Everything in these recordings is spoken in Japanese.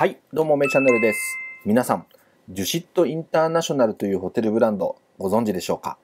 はい、どうも、めチャンネルです。皆さん、ジュシットインターナショナルというホテルブランド、ご存知でしょうか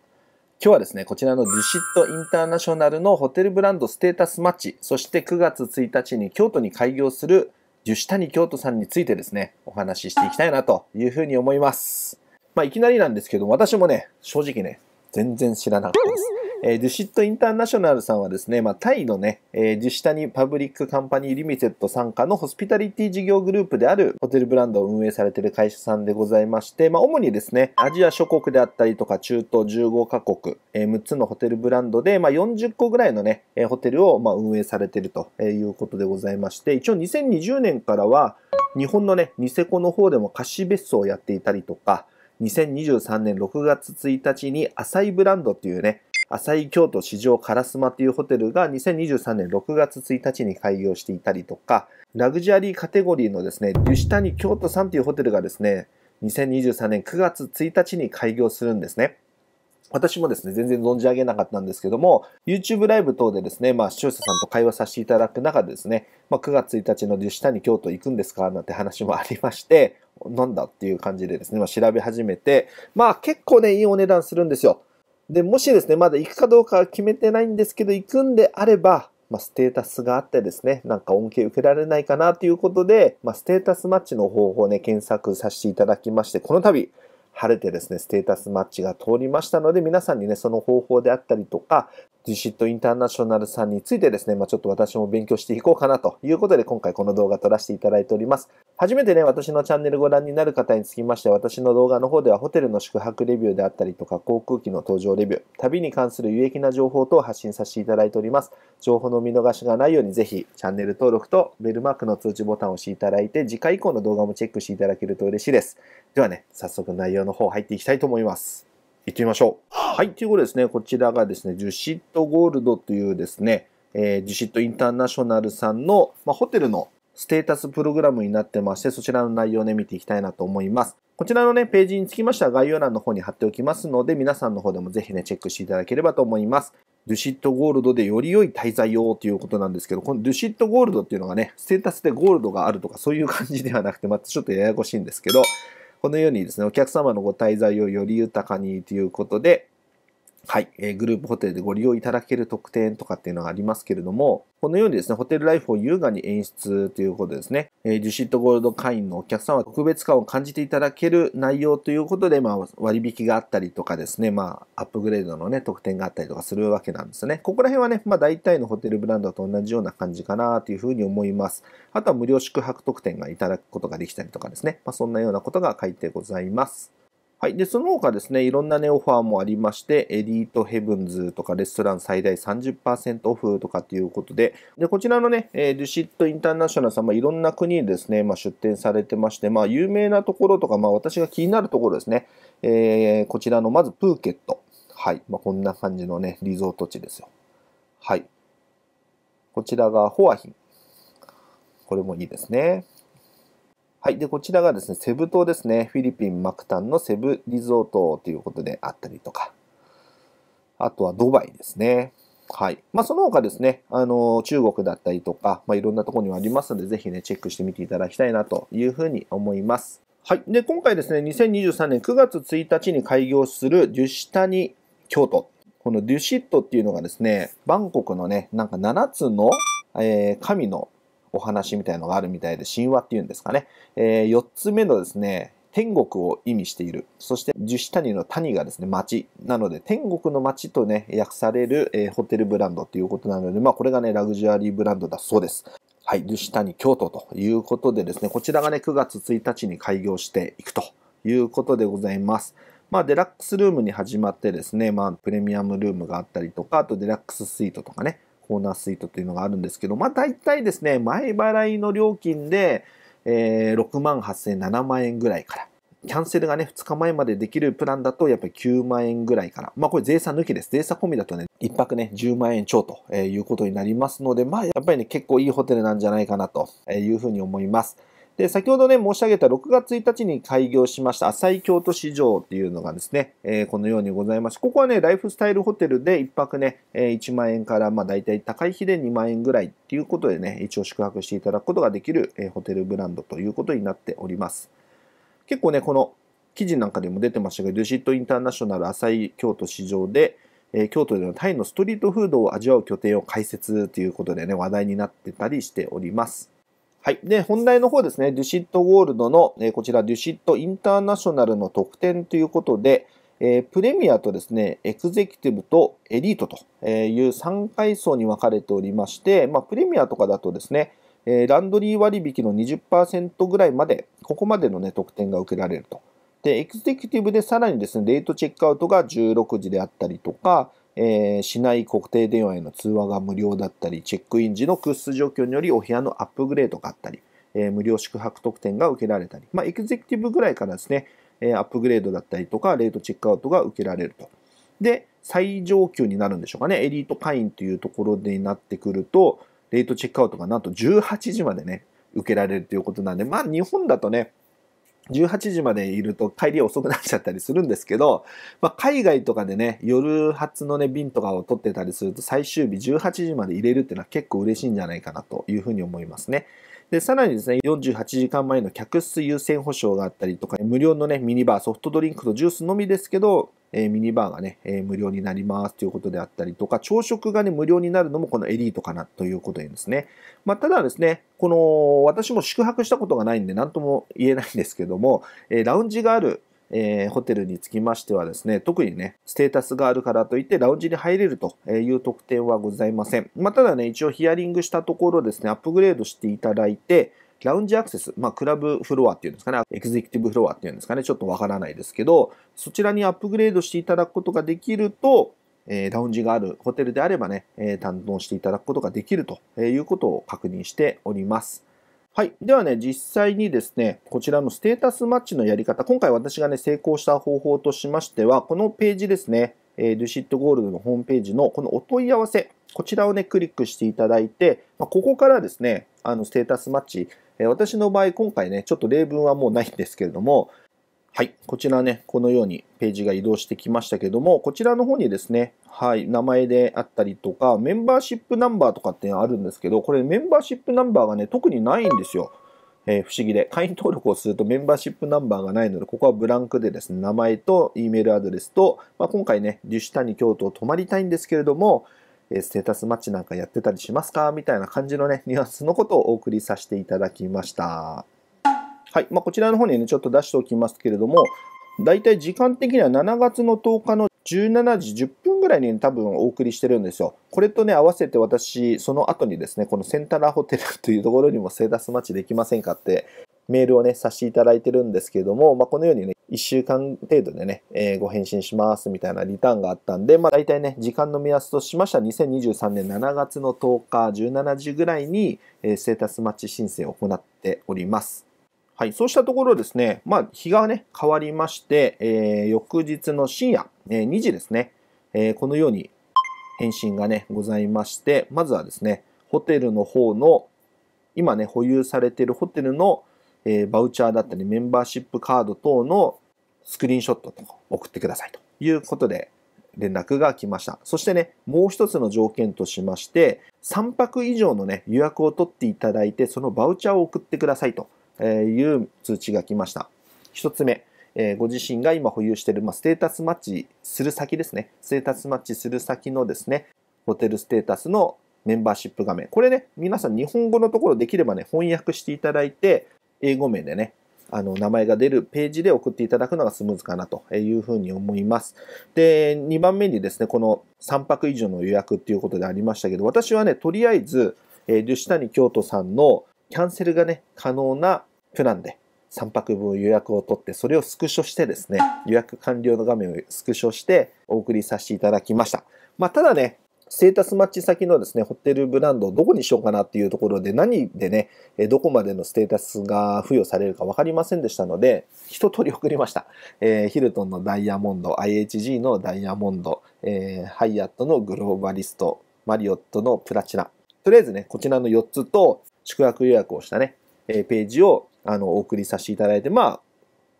今日はですね、こちらのジュシットインターナショナルのホテルブランドステータスマッチ、そして9月1日に京都に開業する樹ュシタニ京都さんについてですね、お話ししていきたいなというふうに思います。まあ、いきなりなんですけど私もね、正直ね、全然知らなかったです。えー、デュシットインターナショナルさんはですね、まあ、タイのね、えー、デュシタニパブリックカンパニーリミテッド参加のホスピタリティ事業グループであるホテルブランドを運営されている会社さんでございまして、まあ、主にですね、アジア諸国であったりとか中東15カ国、えー、6つのホテルブランドで、まあ、40個ぐらいのね、えー、ホテルをまあ運営されているということでございまして、一応2020年からは日本のね、ニセコの方でも貸し別荘をやっていたりとか、2023年6月1日に浅井ブランドっていうね、浅井京都市場カラマっというホテルが2023年6月1日に開業していたりとか、ラグジュアリーカテゴリーのですね、デュシタニ京都さんというホテルがですね、2023年9月1日に開業するんですね。私もですね、全然存じ上げなかったんですけども、YouTube ライブ等でですね、まあ、視聴者さんと会話させていただく中でですね、まあ、9月1日のデュシタニ京都行くんですかなんて話もありまして、なんだっていう感じでですね、まあ、調べ始めて、まあ結構ね、いいお値段するんですよ。で、もしですね、まだ行くかどうかは決めてないんですけど、行くんであれば、まあ、ステータスがあってですね、なんか恩恵受けられないかなということで、まあ、ステータスマッチの方法をね、検索させていただきまして、この度、晴れてですね、ステータスマッチが通りましたので、皆さんにね、その方法であったりとか、ディシットインターナショナルさんについてですね、まあ、ちょっと私も勉強していこうかなということで、今回この動画撮らせていただいております。初めてね、私のチャンネルご覧になる方につきまして、私の動画の方ではホテルの宿泊レビューであったりとか、航空機の搭乗レビュー、旅に関する有益な情報等を発信させていただいております。情報の見逃しがないように、ぜひチャンネル登録とベルマークの通知ボタンを押していただいて、次回以降の動画もチェックしていただけると嬉しいです。ではね、早速内容の方入っていきたいと思います。行ってみましょう。はい、ということですね、こちらがですね、ジュシットゴールドというですね、えー、ジュシットインターナショナルさんの、まあ、ホテルのステータスプログラムになってまして、そちらの内容をね、見ていきたいなと思います。こちらのね、ページにつきましては概要欄の方に貼っておきますので、皆さんの方でもぜひね、チェックしていただければと思います。ドゥシットゴールドでより良い滞在をということなんですけど、このドゥシットゴールドっていうのがね、ステータスでゴールドがあるとかそういう感じではなくて、またちょっとややこしいんですけど、このようにですね、お客様のご滞在をより豊かにということで、はい、えー、グループホテルでご利用いただける特典とかっていうのがありますけれども、このようにですね、ホテルライフを優雅に演出ということですね、えー、デュシットゴールド会員のお客さんは特別感を感じていただける内容ということで、まあ、割引があったりとかですね、まあ、アップグレードのね、特典があったりとかするわけなんですね。ここら辺はね、まあ、大体のホテルブランドと同じような感じかなというふうに思います。あとは無料宿泊特典がいただくことができたりとかですね、まあ、そんなようなことが書いてございます。はい。で、その他ですね、いろんなね、オファーもありまして、エリートヘブンズとかレストラン最大30%オフとかっていうことで、で、こちらのね、えー、デュシットインターナショナルさん、まあ、いろんな国にですね、まあ、出展されてまして、まあ、有名なところとか、まあ、私が気になるところですね、えー、こちらのまずプーケット。はい。まあ、こんな感じのね、リゾート地ですよ。はい。こちらがホアヒン。これもいいですね。はい。で、こちらがですね、セブ島ですね。フィリピン・マクタンのセブリゾートということであったりとか。あとはドバイですね。はい。まあ、その他ですね、あの、中国だったりとか、まあ、いろんなところにはありますので、ぜひね、チェックしてみていただきたいなというふうに思います。はい。で、今回ですね、2023年9月1日に開業するデュシタニ京都。このデュシットっていうのがですね、バンコクのね、なんか7つの、えー、神のお話みたいのがあるみたいで、神話っていうんですかね。えー、4つ目のですね、天国を意味している。そして、樹脂谷の谷がですね、町。なので、天国の町とね、訳される、えー、ホテルブランドということなので、まあ、これがね、ラグジュアリーブランドだそうです。はい、樹脂谷京都ということでですね、こちらがね、9月1日に開業していくということでございます。まあ、デラックスルームに始まってですね、まあ、プレミアムルームがあったりとか、あとデラックススイートとかね、コーナースイートというのがあるんですけど、まあ大体ですね、前払いの料金で、えー、6万8千7万円ぐらいから。キャンセルがね、2日前までできるプランだと、やっぱり9万円ぐらいから。まあこれ税差抜きです。税差込みだとね、1泊ね、10万円超ということになりますので、まあやっぱりね、結構いいホテルなんじゃないかなというふうに思います。で、先ほどね、申し上げた6月1日に開業しました浅井京都市場っていうのがですね、えー、このようにございまして、ここはね、ライフスタイルホテルで1泊ね、え1万円から、まあ大体高い日で2万円ぐらいっていうことでね、一応宿泊していただくことができる、えホテルブランドということになっております。結構ね、この記事なんかでも出てましたけど、ュシットインターナショナル浅井京都市場で、え京都でのタイのストリートフードを味わう拠点を開設ということでね、話題になってたりしております。はい。で、本題の方ですね、デュシットゴールドの、えこちら、デュシットインターナショナルの特典ということで、えプレミアとですね、エグゼクティブとエリートという3階層に分かれておりまして、まあ、プレミアとかだとですね、えランドリー割引の20%ぐらいまで、ここまでのね、特典が受けられると。で、エグゼクティブでさらにですね、レートチェックアウトが16時であったりとか、えー、市内国定電話への通話が無料だったり、チェックイン時の空室状況によりお部屋のアップグレードがあったり、えー、無料宿泊特典が受けられたり、まあ、エグゼクティブぐらいからですね、えー、アップグレードだったりとか、レートチェックアウトが受けられると。で、最上級になるんでしょうかね、エリート会員というところでなってくると、レートチェックアウトがなんと18時までね、受けられるということなんで、まあ日本だとね、18時までいると帰り遅くなっちゃったりするんですけど、まあ、海外とかでね、夜発のね、便とかを取ってたりすると、最終日18時まで入れるっていうのは結構嬉しいんじゃないかなというふうに思いますね。で、さらにですね、48時間前の客室優先保証があったりとか、無料のね、ミニバー、ソフトドリンクとジュースのみですけど、えー、ミニバーがね、えー、無料になりますということであったりとか、朝食がね、無料になるのもこのエリートかなということですね。まあ、ただですね、この、私も宿泊したことがないんで、なんとも言えないんですけども、えー、ラウンジがあるえー、ホテルにつきましてはですね、特にね、ステータスがあるからといってラウンジに入れるという特典はございません。まあ、ただね、一応ヒアリングしたところですね、アップグレードしていただいて、ラウンジアクセス、まあ、クラブフロアっていうんですかね、エグゼクティブフロアっていうんですかね、ちょっとわからないですけど、そちらにアップグレードしていただくことができると、えー、ラウンジがあるホテルであればね、えー、堪能していただくことができるということを確認しております。はい。ではね、実際にですね、こちらのステータスマッチのやり方、今回私がね、成功した方法としましては、このページですね、えー、ルシットゴールドのホームページのこのお問い合わせ、こちらをね、クリックしていただいて、まあ、ここからですね、あの、ステータスマッチ、えー、私の場合、今回ね、ちょっと例文はもうないんですけれども、はい、こちらね、このようにページが移動してきましたけども、こちらの方にですね、はい、名前であったりとか、メンバーシップナンバーとかってあるんですけど、これメンバーシップナンバーがね、特にないんですよ。えー、不思議で。会員登録をするとメンバーシップナンバーがないので、ここはブランクでですね、名前と E メールアドレスと、まあ、今回ね、シタ谷京都を泊まりたいんですけれども、えステータスマッチなんかやってたりしますかみたいな感じのね、ニュアンスのことをお送りさせていただきました。はい。まあ、こちらの方にね、ちょっと出しておきますけれども、だいたい時間的には7月の10日の17時10分ぐらいに、ね、多分お送りしてるんですよ。これとね、合わせて私、その後にですね、このセンタラホテルというところにもセーダスマッチできませんかってメールをね、させていただいてるんですけれども、まあ、このようにね、1週間程度でね、えー、ご返信しますみたいなリターンがあったんで、まあ、大体ね、時間の目安としましては、2023年7月の10日17時ぐらいに、えー、セータスマッチ申請を行っております。はい、そうしたところですね、まあ、日がね、変わりまして、えー、翌日の深夜、えー、2時ですね、えー、このように返信がね、ございまして、まずはですね、ホテルの方の、今ね、保有されているホテルの、えー、バウチャーだったり、メンバーシップカード等のスクリーンショットとか送ってくださいということで、連絡が来ました。そしてね、もう一つの条件としまして、3泊以上のね、予約を取っていただいて、そのバウチャーを送ってくださいとえいう通知が来ました。1つ目、えご自身が今保有している、まステータスマッチする先ですね。ステータスマッチする先のですね、ホテルステータスのメンバーシップ画面。これね、皆さん日本語のところできればね、翻訳していただいて、英語名でね、あの、名前が出るページで送っていただくのがスムーズかなというふうに思います。で、2番目にですね、この3泊以上の予約っていうことでありましたけど、私はね、とりあえず、えュシタニ京都さんのキャンセルがね、可能なプランで3泊分予約を取って、それをスクショしてですね、予約完了の画面をスクショしてお送りさせていただきました。まあ、ただね、ステータスマッチ先のですね、ホテルブランドをどこにしようかなっていうところで何でね、どこまでのステータスが付与されるか分かりませんでしたので、一通り送りました。えー、ヒルトンのダイヤモンド、IHG のダイヤモンド、えー、ハイアットのグローバリスト、マリオットのプラチナ。とりあえずね、こちらの4つと、宿泊予約をしたね、えページを、あの、お送りさせていただいて、まあ、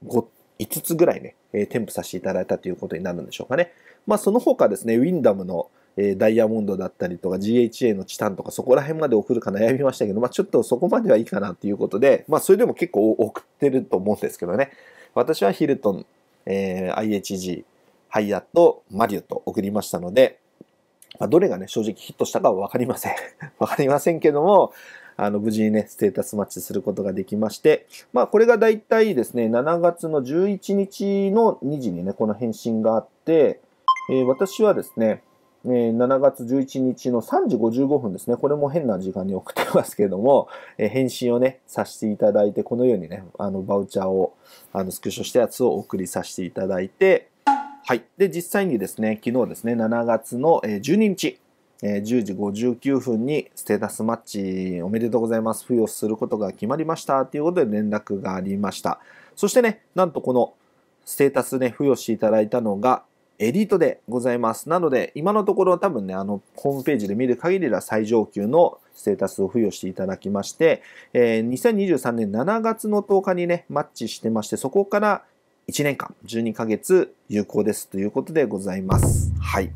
5、つぐらいね、え添付させていただいたということになるんでしょうかね。まあ、その他ですね、ウィンダムの、えダイヤモンドだったりとか GHA のチタンとかそこら辺まで送るか悩みましたけど、まあ、ちょっとそこまではいいかなっていうことで、まあ、それでも結構送ってると思うんですけどね。私はヒルトン、えー、IHG、ハイアット、マリオと送りましたので、まあ、どれがね、正直ヒットしたかはわかりません。わかりませんけども、あの、無事にね、ステータスマッチすることができまして、まあ、これがだいたいですね、7月の11日の2時にね、この返信があって、えー、私はですね、えー、7月11日の3時55分ですね。これも変な時間に送ってますけれども、えー、返信をね、させていただいて、このようにね、あの、バウチャーを、あの、スクショしたやつを送りさせていただいて、はい。で、実際にですね、昨日ですね、7月の12日、え10時59分にステータスマッチおめでとうございます。付与することが決まりましたということで連絡がありました。そしてね、なんとこのステータスね、付与していただいたのがエリートでございます。なので、今のところ多分ね、あの、ホームページで見る限りでは最上級のステータスを付与していただきまして、えー、2023年7月の10日にね、マッチしてまして、そこから1年間、12ヶ月有効ですということでございます。はい。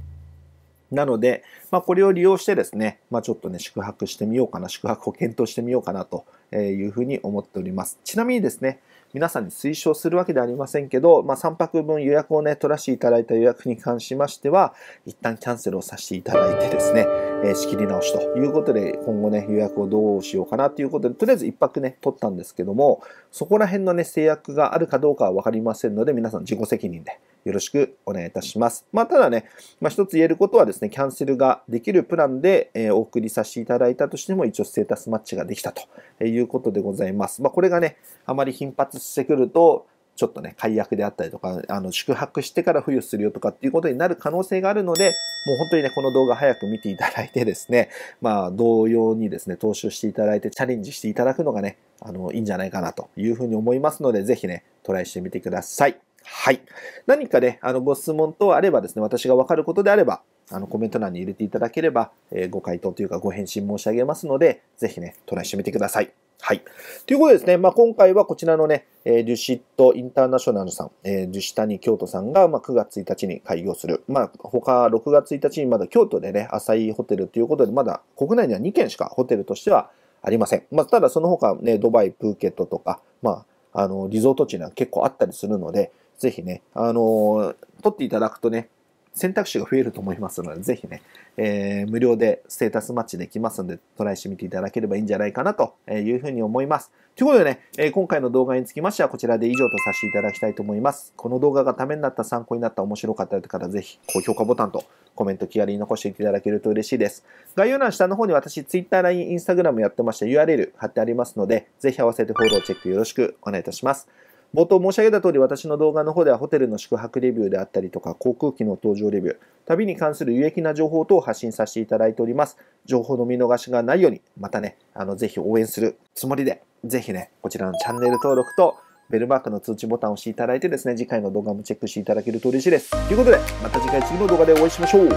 なので、まあ、これを利用してですね、まあ、ちょっとね、宿泊してみようかな、宿泊を検討してみようかなというふうに思っております。ちなみにですね、皆さんに推奨するわけではありませんけど、まあ、3泊分予約をね、取らせていただいた予約に関しましては、一旦キャンセルをさせていただいてですね、えー、仕切り直しということで、今後ね、予約をどうしようかなということで、とりあえず1泊ね、取ったんですけども、そこら辺のね、制約があるかどうかはわかりませんので、皆さん自己責任でよろしくお願いいたします。まあ、ただね、まあ、一つ言えることはですね、キャンセルができるプランで、えー、お送りさせていただいたとしても、一応ステータスマッチができたということでございます。まあ、これがね、あまり頻発してくると、ちょっとね、解約であったりとか、あの、宿泊してから付与するよとかっていうことになる可能性があるので、もう本当にね、この動画早く見ていただいてですね、まあ、同様にですね、投資をしていただいて、チャレンジしていただくのがね、あの、いいんじゃないかなというふうに思いますので、ぜひね、トライしてみてください。はい。何かね、あの、ご質問等あればですね、私がわかることであれば、あの、コメント欄に入れていただければ、えー、ご回答というかご返信申し上げますので、ぜひね、トライしてみてください。はい。ということでですね、まあ、今回はこちらのね、えー、デュシットインターナショナルさん、えー、デュシタニ京都さんが、まあ、9月1日に開業する。まあ、他6月1日にまだ京都でね、浅いホテルということで、まだ国内には2軒しかホテルとしてはありません。まあ、ただその他ね、ドバイ、プーケットとか、まあ、あの、リゾート地には結構あったりするので、ぜひね、あの取っていただくとね、選択肢が増えると思いますので、ぜひね、えー、無料でステータスマッチできますので、トライしてみていただければいいんじゃないかなというふうに思います。ということでね、えー、今回の動画につきましてはこちらで以上とさせていただきたいと思います。この動画がためになった、参考になった、面白かったという方、ぜひ高評価ボタンとコメント気軽に残していただけると嬉しいです。概要欄下の方に私、Twitter、LINE、Instagram やってまして URL 貼ってありますので、ぜひ合わせてフォローチェックよろしくお願いいたします。冒頭申し上げた通り私の動画の方ではホテルの宿泊レビューであったりとか航空機の搭乗レビュー、旅に関する有益な情報等を発信させていただいております。情報の見逃しがないように、またね、あの、ぜひ応援するつもりで、ぜひね、こちらのチャンネル登録とベルマークの通知ボタンを押していただいてですね、次回の動画もチェックしていただけると嬉しいです。ということで、また次回次の動画でお会いしましょう。